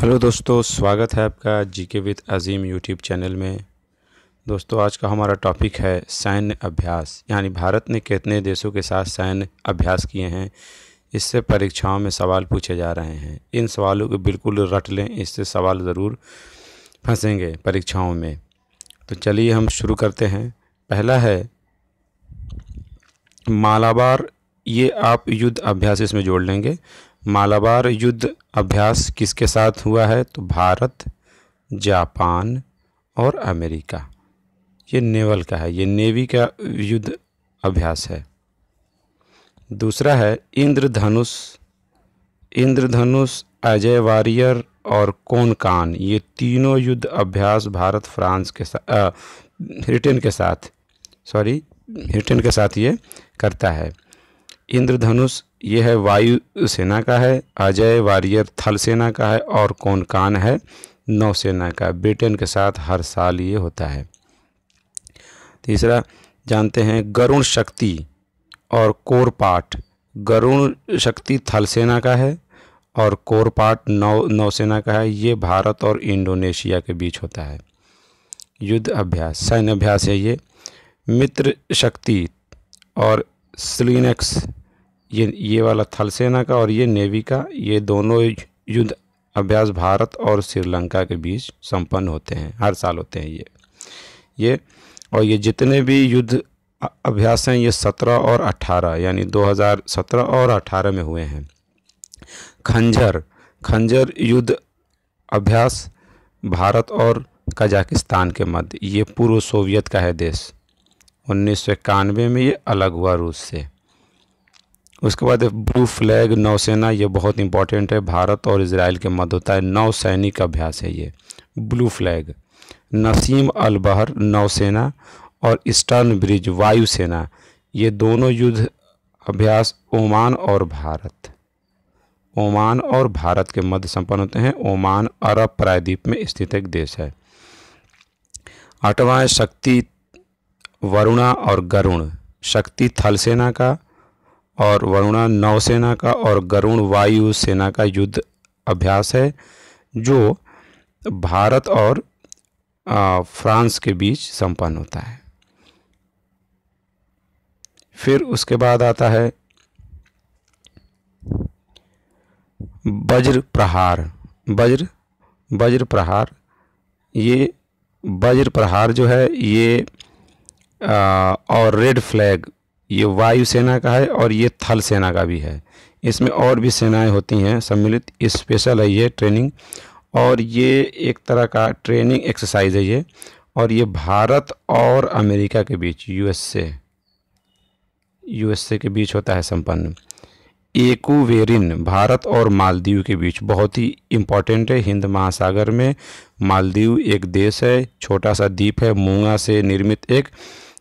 hello दोस्तों स्वागत है आपका GK with Azeem YouTube channel में दोस्तों आज का हमारा टॉपिक है सैन्य अभ्यास यानी भारत ने कितने देशों के साथ सैन्य अभ्यास किए हैं इससे परीक्षाओं में सवाल पूछे जा रहे हैं इन सवालों को बिल्कुल रट लें इससे सवाल ज़रूर फंसेंगे परीक्षाओं में तो चलिए हम शुरू करते हैं पहला है मालाबार ये आप युद्ध अभ्यास इसमें जोड़ लेंगे मालाबार युद्ध अभ्यास किसके साथ हुआ है तो भारत जापान और अमेरिका ये नेवल का है ये नेवी का युद्ध अभ्यास है दूसरा है इंद्रधनुष इंद्रधनुष अजय वारियर और कोनकान ये तीनों युद्ध अभ्यास भारत फ्रांस के साथ ब्रिटेन के साथ सॉरी ब्रिटेन के साथ ये करता है इंद्रधनुष ये है वायु सेना का है अजय वारियर थल सेना का है और कान है नौसेना का ब्रिटेन के साथ हर साल ये होता है तीसरा जानते हैं गरुण शक्ति और कोरपाट गरुण शक्ति थल सेना का है और कोरपाट नौ नौसेना का है ये भारत और इंडोनेशिया के बीच होता है युद्ध अभ्यास सैन्य अभ्यास है ये मित्र शक्ति और स्लिनेक्स ये ये वाला थल सेना का और ये नेवी का ये दोनों युद्ध अभ्यास भारत और श्रीलंका के बीच संपन्न होते हैं हर साल होते हैं ये ये और ये जितने भी युद्ध अभ्यास हैं ये सत्रह और अट्ठारह यानी 2017 और अठारह में हुए हैं खंजर खंजर युद्ध अभ्यास भारत और कजाकिस्तान के मध्य ये पूर्व सोवियत का है देश उन्नीस में ये अलग हुआ रूस से उसके बाद ब्लू फ्लैग नौसेना ये बहुत इंपॉर्टेंट है भारत और इसराइल के मध्य होता है नौसैनिक अभ्यास है ये ब्लू फ्लैग नसीम अलबहर नौसेना और स्टर्न ब्रिज वायुसेना ये दोनों युद्ध अभ्यास ओमान और भारत ओमान और भारत के मध्य संपन्न होते हैं ओमान अरब प्रायद्वीप में स्थित एक देश है आठवां शक्ति वरुणा और गरुण शक्ति थलसेना का और वरुणा नौसेना का और गरुण वायु सेना का युद्ध अभ्यास है जो भारत और फ्रांस के बीच संपन्न होता है फिर उसके बाद आता है वज्र प्रहार वज्र वज्र प्रहार ये वज्र प्रहार जो है ये आ, और रेड फ्लैग ये वायु सेना का है और ये थल सेना का भी है इसमें और भी सेनाएं होती हैं सम्मिलित स्पेशल है ये ट्रेनिंग और ये एक तरह का ट्रेनिंग एक्सरसाइज है ये और ये भारत और अमेरिका के बीच यूएसए यूएसए के बीच होता है संपन्न एकुवेरिन भारत और मालदीव के बीच बहुत ही इम्पॉर्टेंट है हिंद महासागर में मालदीव एक देश है छोटा सा द्वीप है मूंगा से निर्मित एक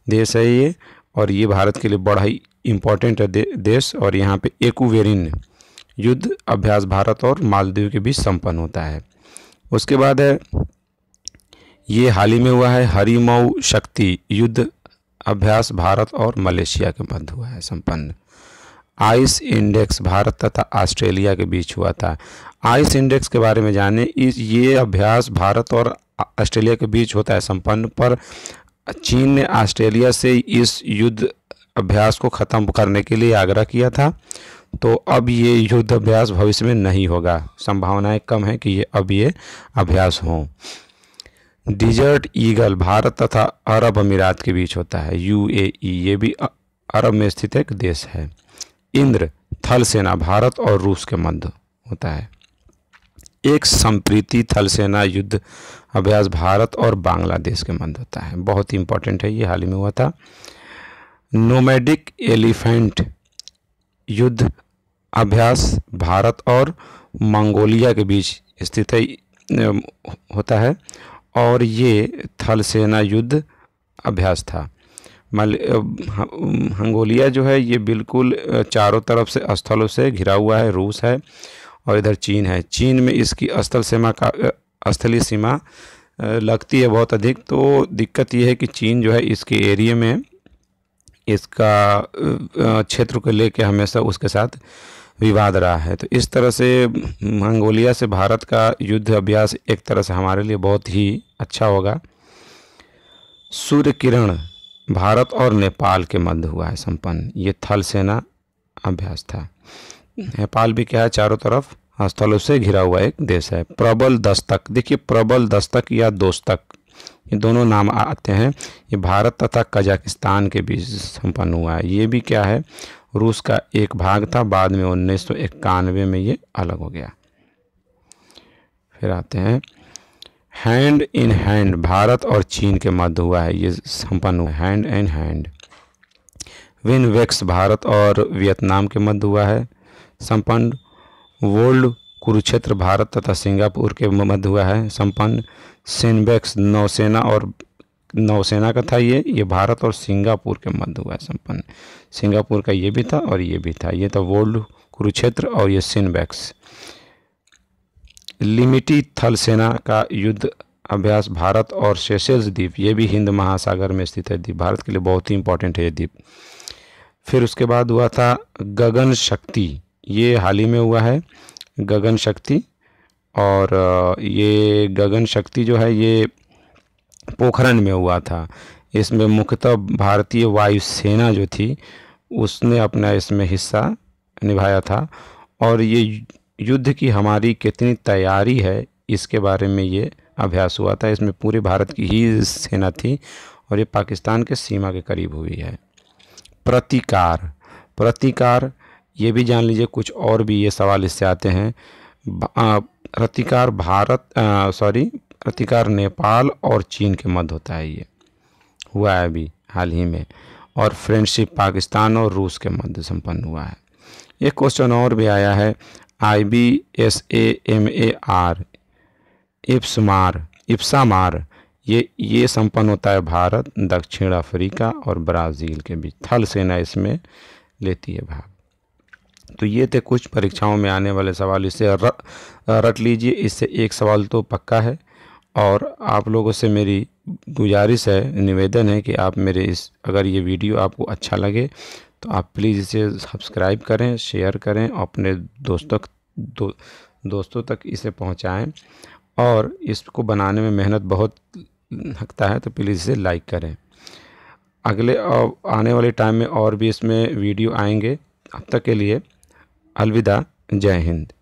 देश है ये और ये भारत के लिए बड़ा ही इम्पोर्टेंट है देश और यहाँ पे एकुवेरिन युद्ध अभ्यास भारत और मालदीव के बीच संपन्न होता है उसके बाद है ये हाल ही में हुआ है हरिमऊ शक्ति युद्ध अभ्यास भारत और मलेशिया के मध्य हुआ है संपन्न आइस इंडेक्स भारत तथा ऑस्ट्रेलिया के बीच हुआ था आइस इंडेक्स के बारे में जाने इस ये अभ्यास भारत और ऑस्ट्रेलिया के बीच होता है संपन्न पर चीन ने ऑस्ट्रेलिया से इस युद्ध अभ्यास को ख़त्म करने के लिए आग्रह किया था तो अब ये युद्ध अभ्यास भविष्य में नहीं होगा संभावनाएं कम है कि ये अब ये अभ्यास हों डिजर्ट ईगल भारत तथा अरब अमीरात के बीच होता है यूएई e, ये भी अरब में स्थित एक देश है इंद्र थल सेना भारत और रूस के मध्य होता है एक संप्रीति थलसेना युद्ध अभ्यास भारत और बांग्लादेश के मध्य होता है बहुत ही इंपॉर्टेंट है ये हाल ही में हुआ था नोमेडिक एलिफेंट युद्ध अभ्यास भारत और मंगोलिया के बीच स्थित है होता है और ये थल सेना युद्ध अभ्यास था मल हंगोलिया जो है ये बिल्कुल चारों तरफ से स्थलों से घिरा हुआ है रूस है और इधर चीन है चीन में इसकी स्थल सीमा का स्थलीय सीमा लगती है बहुत अधिक तो दिक्कत यह है कि चीन जो है इसके एरिया में इसका क्षेत्र को लेकर हमेशा उसके साथ विवाद रहा है तो इस तरह से मंगोलिया से भारत का युद्ध अभ्यास एक तरह से हमारे लिए बहुत ही अच्छा होगा सूर्य किरण भारत और नेपाल के मध्य हुआ है संपन्न ये थल सेना अभ्यास था नेपाल भी क्या है चारों तरफ स्थलों से घिरा हुआ एक देश है प्रबल दस्तक देखिए प्रबल दस्तक या दोस्तक ये दोनों नाम आते हैं ये भारत तथा कजाकिस्तान के बीच संपन्न हुआ है ये भी क्या है रूस का एक भाग था बाद में उन्नीस सौ इक्यानवे में ये अलग हो गया फिर आते हैं हैंड इन हैंड भारत और चीन के मध्य हुआ है ये संपन्न हुआ हैंड इन हैंड विन वेक्स भारत और वियतनाम के मध्य हुआ है संपन्न वर्ल्ड कुरुक्षेत्र भारत तथा सिंगापुर के मध्य हुआ है संपन्न सेनबैक्स नौसेना और नौसेना का था ये ये भारत और सिंगापुर के मध्य हुआ है संपन्न सिंगापुर का ये भी था और ये भी था ये था वर्ल्ड कुरुक्षेत्र और ये सिनबैक्स लिमिटी थल सेना का युद्ध अभ्यास भारत और सेशेल्स द्वीप ये भी हिंद महासागर में स्थित है द्वीप भारत के लिए बहुत ही इंपॉर्टेंट है ये द्वीप फिर उसके बाद हुआ था गगन शक्ति ये हाल ही में हुआ है गगन शक्ति और ये गगन शक्ति जो है ये पोखरण में हुआ था इसमें मुख्यतः भारतीय वायुसेना जो थी उसने अपना इसमें हिस्सा निभाया था और ये युद्ध की हमारी कितनी तैयारी है इसके बारे में ये अभ्यास हुआ था इसमें पूरे भारत की ही सेना थी और ये पाकिस्तान के सीमा के करीब हुई है प्रतिकार प्रतिकार ये भी जान लीजिए कुछ और भी ये सवाल इससे आते हैं रतिकार भारत सॉरी रतिकार नेपाल और चीन के मध्य होता है ये हुआ है अभी हाल ही में और फ्रेंडशिप पाकिस्तान और रूस के मध्य संपन्न हुआ है एक क्वेश्चन और भी आया है I B S A M A R IBSAMAR IBSAMAR ये ये संपन्न होता है भारत दक्षिण अफ्रीका और ब्राज़ील के बीच थल सेना इसमें लेती है भाग तो ये थे कुछ परीक्षाओं में आने वाले सवाल इसे रट लीजिए इससे एक सवाल तो पक्का है और आप लोगों से मेरी गुजारिश है निवेदन है कि आप मेरे इस अगर ये वीडियो आपको अच्छा लगे तो आप प्लीज़ इसे सब्सक्राइब करें शेयर करें और अपने दोस्तों दो, दोस्तों तक इसे पहुंचाएं और इसको बनाने में मेहनत बहुत लगता है तो प्लीज़ इसे लाइक करें अगले आने वाले टाइम में और भी इसमें वीडियो आएंगे अब तक के लिए अलविदा जय हिंद